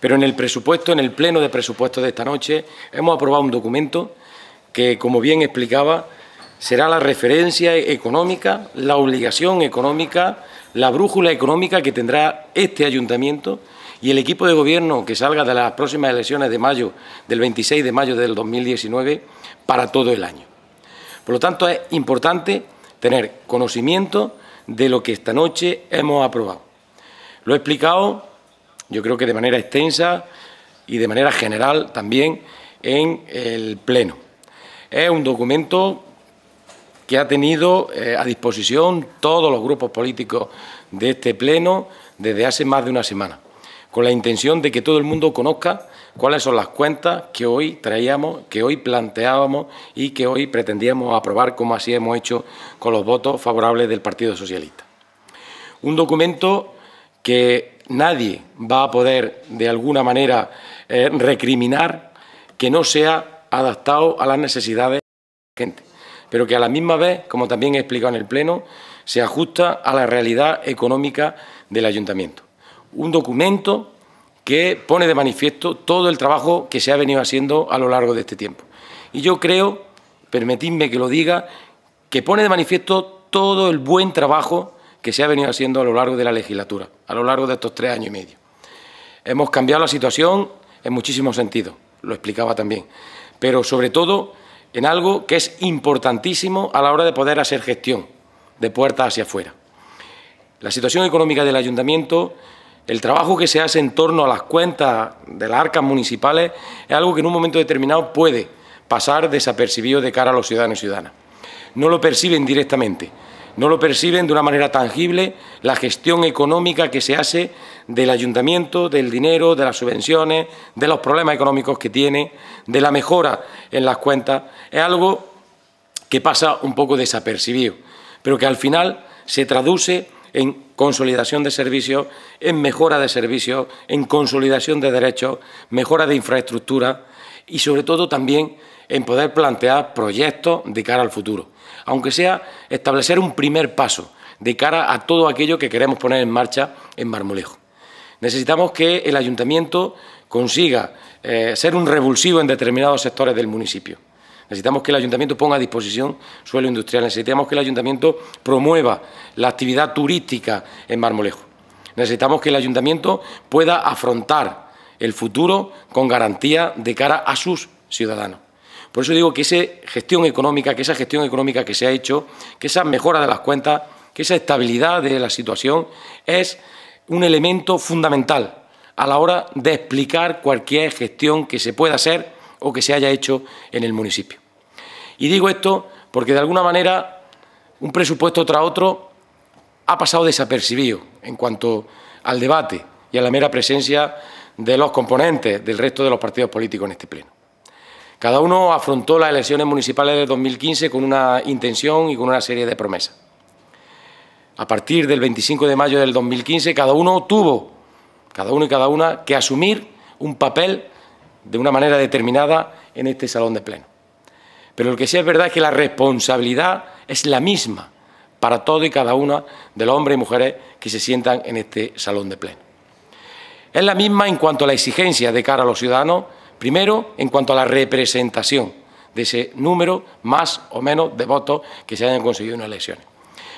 Pero en el presupuesto, en el pleno de presupuestos de esta noche, hemos aprobado un documento que, como bien explicaba, será la referencia económica, la obligación económica, la brújula económica que tendrá este ayuntamiento y el equipo de gobierno que salga de las próximas elecciones de mayo, del 26 de mayo del 2019, para todo el año. Por lo tanto, es importante tener conocimiento de lo que esta noche hemos aprobado. Lo he explicado, yo creo que de manera extensa y de manera general también en el Pleno. Es un documento que ha tenido eh, a disposición todos los grupos políticos de este Pleno desde hace más de una semana, con la intención de que todo el mundo conozca cuáles son las cuentas que hoy traíamos, que hoy planteábamos y que hoy pretendíamos aprobar, como así hemos hecho con los votos favorables del Partido Socialista. Un documento que nadie va a poder, de alguna manera, eh, recriminar que no sea adaptado a las necesidades de la gente, pero que a la misma vez, como también he explicado en el Pleno, se ajusta a la realidad económica del ayuntamiento. Un documento que pone de manifiesto todo el trabajo que se ha venido haciendo a lo largo de este tiempo. Y yo creo, permitidme que lo diga, que pone de manifiesto todo el buen trabajo que se ha venido haciendo a lo largo de la legislatura, a lo largo de estos tres años y medio. Hemos cambiado la situación en muchísimos sentidos, lo explicaba también, pero sobre todo en algo que es importantísimo a la hora de poder hacer gestión de puertas hacia afuera. La situación económica del ayuntamiento el trabajo que se hace en torno a las cuentas de las arcas municipales es algo que en un momento determinado puede pasar desapercibido de cara a los ciudadanos y ciudadanas. No lo perciben directamente, no lo perciben de una manera tangible la gestión económica que se hace del ayuntamiento, del dinero, de las subvenciones, de los problemas económicos que tiene, de la mejora en las cuentas. Es algo que pasa un poco desapercibido, pero que al final se traduce en consolidación de servicios, en mejora de servicios, en consolidación de derechos, mejora de infraestructura y, sobre todo, también en poder plantear proyectos de cara al futuro, aunque sea establecer un primer paso de cara a todo aquello que queremos poner en marcha en Marmolejo. Necesitamos que el ayuntamiento consiga eh, ser un revulsivo en determinados sectores del municipio necesitamos que el ayuntamiento ponga a disposición suelo industrial, necesitamos que el ayuntamiento promueva la actividad turística en Marmolejo, necesitamos que el ayuntamiento pueda afrontar el futuro con garantía de cara a sus ciudadanos. Por eso digo que esa gestión económica, que esa gestión económica que se ha hecho, que esa mejora de las cuentas, que esa estabilidad de la situación es un elemento fundamental a la hora de explicar cualquier gestión que se pueda hacer o que se haya hecho en el municipio. Y digo esto porque de alguna manera un presupuesto tras otro ha pasado desapercibido en cuanto al debate y a la mera presencia de los componentes del resto de los partidos políticos en este pleno. Cada uno afrontó las elecciones municipales de 2015 con una intención y con una serie de promesas. A partir del 25 de mayo del 2015, cada uno tuvo, cada uno y cada una, que asumir un papel de una manera determinada en este salón de pleno. Pero lo que sí es verdad es que la responsabilidad es la misma para todo y cada una de los hombres y mujeres que se sientan en este salón de pleno. Es la misma en cuanto a la exigencia de cara a los ciudadanos, primero en cuanto a la representación de ese número más o menos de votos que se hayan conseguido en las elecciones.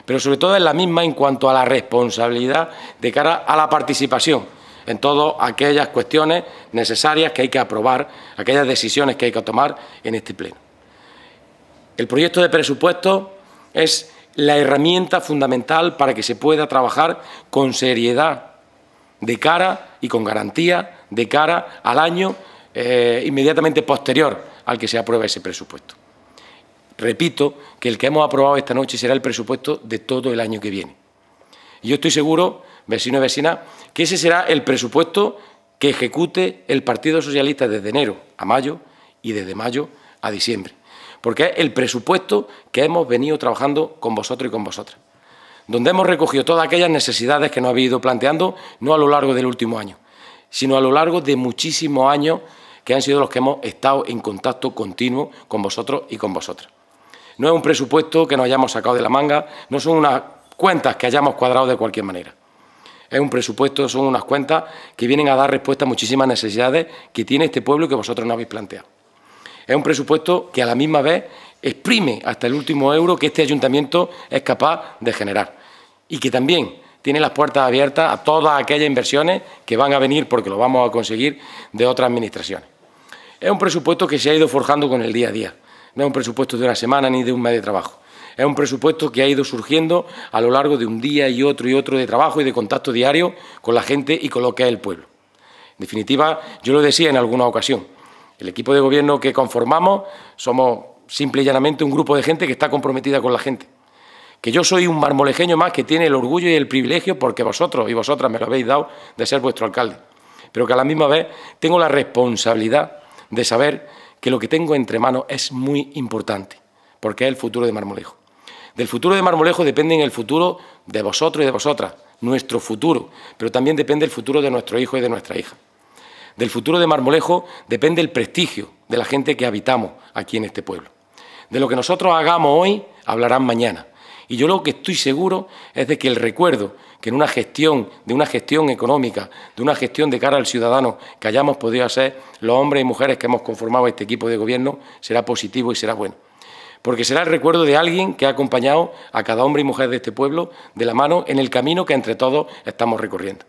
Pero sobre todo es la misma en cuanto a la responsabilidad de cara a la participación en todas aquellas cuestiones necesarias que hay que aprobar, aquellas decisiones que hay que tomar en este Pleno. El proyecto de presupuesto es la herramienta fundamental para que se pueda trabajar con seriedad de cara y con garantía de cara al año eh, inmediatamente posterior al que se apruebe ese presupuesto. Repito que el que hemos aprobado esta noche será el presupuesto de todo el año que viene. yo estoy seguro vecino y vecina, que ese será el presupuesto que ejecute el Partido Socialista desde enero a mayo y desde mayo a diciembre, porque es el presupuesto que hemos venido trabajando con vosotros y con vosotras, donde hemos recogido todas aquellas necesidades que nos habéis ido planteando, no a lo largo del último año, sino a lo largo de muchísimos años que han sido los que hemos estado en contacto continuo con vosotros y con vosotras. No es un presupuesto que nos hayamos sacado de la manga, no son unas cuentas que hayamos cuadrado de cualquier manera es un presupuesto, son unas cuentas que vienen a dar respuesta a muchísimas necesidades que tiene este pueblo y que vosotros no habéis planteado. Es un presupuesto que a la misma vez exprime hasta el último euro que este ayuntamiento es capaz de generar y que también tiene las puertas abiertas a todas aquellas inversiones que van a venir, porque lo vamos a conseguir, de otras administraciones. Es un presupuesto que se ha ido forjando con el día a día, no es un presupuesto de una semana ni de un mes de trabajo. Es un presupuesto que ha ido surgiendo a lo largo de un día y otro y otro de trabajo y de contacto diario con la gente y con lo que es el pueblo. En definitiva, yo lo decía en alguna ocasión, el equipo de gobierno que conformamos somos simple y llanamente un grupo de gente que está comprometida con la gente. Que yo soy un marmolejeño más que tiene el orgullo y el privilegio, porque vosotros y vosotras me lo habéis dado, de ser vuestro alcalde. Pero que a la misma vez tengo la responsabilidad de saber que lo que tengo entre manos es muy importante, porque es el futuro de Marmolejo. Del futuro de Marmolejo depende el futuro de vosotros y de vosotras, nuestro futuro, pero también depende el futuro de nuestro hijo y de nuestra hija. Del futuro de Marmolejo depende el prestigio de la gente que habitamos aquí en este pueblo. De lo que nosotros hagamos hoy, hablarán mañana. Y yo lo que estoy seguro es de que el recuerdo que en una gestión, de una gestión económica, de una gestión de cara al ciudadano que hayamos podido hacer los hombres y mujeres que hemos conformado este equipo de gobierno, será positivo y será bueno porque será el recuerdo de alguien que ha acompañado a cada hombre y mujer de este pueblo de la mano en el camino que entre todos estamos recorriendo.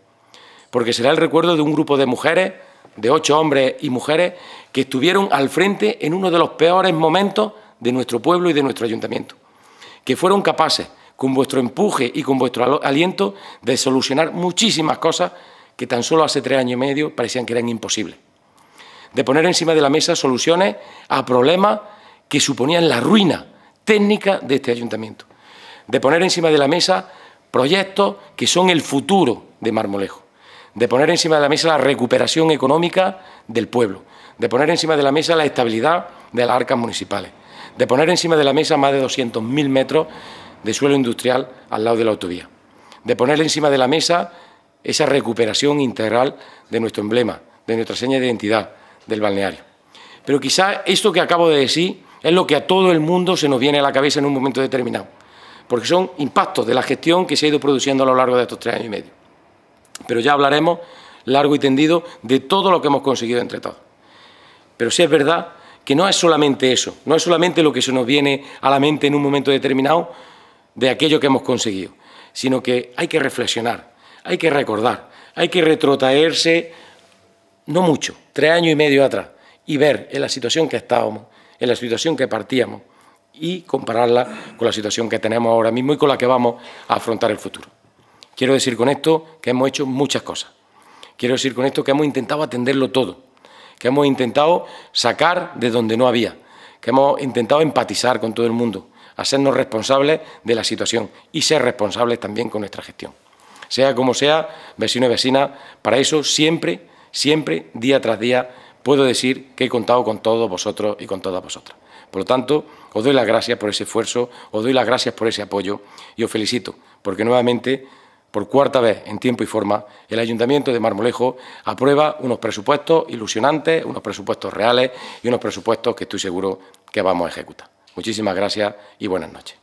Porque será el recuerdo de un grupo de mujeres, de ocho hombres y mujeres, que estuvieron al frente en uno de los peores momentos de nuestro pueblo y de nuestro ayuntamiento, que fueron capaces, con vuestro empuje y con vuestro aliento, de solucionar muchísimas cosas que tan solo hace tres años y medio parecían que eran imposibles, de poner encima de la mesa soluciones a problemas que suponían la ruina técnica de este ayuntamiento, de poner encima de la mesa proyectos que son el futuro de Marmolejo, de poner encima de la mesa la recuperación económica del pueblo, de poner encima de la mesa la estabilidad de las arcas municipales, de poner encima de la mesa más de 200.000 metros de suelo industrial al lado de la autovía, de poner encima de la mesa esa recuperación integral de nuestro emblema, de nuestra seña de identidad, del balneario. Pero quizá esto que acabo de decir es lo que a todo el mundo se nos viene a la cabeza en un momento determinado, porque son impactos de la gestión que se ha ido produciendo a lo largo de estos tres años y medio. Pero ya hablaremos largo y tendido de todo lo que hemos conseguido entre todos. Pero sí es verdad que no es solamente eso, no es solamente lo que se nos viene a la mente en un momento determinado de aquello que hemos conseguido, sino que hay que reflexionar, hay que recordar, hay que retrotraerse no mucho, tres años y medio atrás, y ver en la situación que estábamos, en la situación que partíamos y compararla con la situación que tenemos ahora mismo y con la que vamos a afrontar el futuro. Quiero decir con esto que hemos hecho muchas cosas. Quiero decir con esto que hemos intentado atenderlo todo, que hemos intentado sacar de donde no había, que hemos intentado empatizar con todo el mundo, hacernos responsables de la situación y ser responsables también con nuestra gestión. Sea como sea, vecino y vecina, para eso siempre, siempre, día tras día, puedo decir que he contado con todos vosotros y con todas vosotras. Por lo tanto, os doy las gracias por ese esfuerzo, os doy las gracias por ese apoyo y os felicito, porque nuevamente, por cuarta vez en tiempo y forma, el Ayuntamiento de Marmolejo aprueba unos presupuestos ilusionantes, unos presupuestos reales y unos presupuestos que estoy seguro que vamos a ejecutar. Muchísimas gracias y buenas noches.